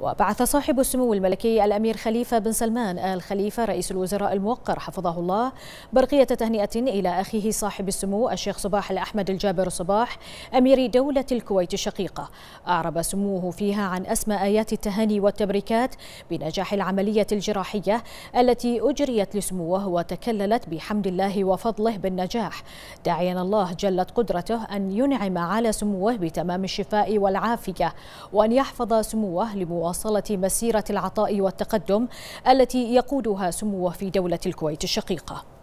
وبعث صاحب السمو الملكي الأمير خليفة بن سلمان آل خليفة رئيس الوزراء الموقر حفظه الله برقية تهنئة إلى أخيه صاحب السمو الشيخ صباح الأحمد الجابر صباح أمير دولة الكويت الشقيقة أعرب سموه فيها عن أسمى آيات التهاني والتبريكات بنجاح العملية الجراحية التي أجريت لسموه وتكللت بحمد الله وفضله بالنجاح داعيا الله جلت قدرته أن ينعم على سموه بتمام الشفاء والعافية وأن يحفظ سموه لمواجهة مواصلة مسيرة العطاء والتقدم التي يقودها سموه في دولة الكويت الشقيقة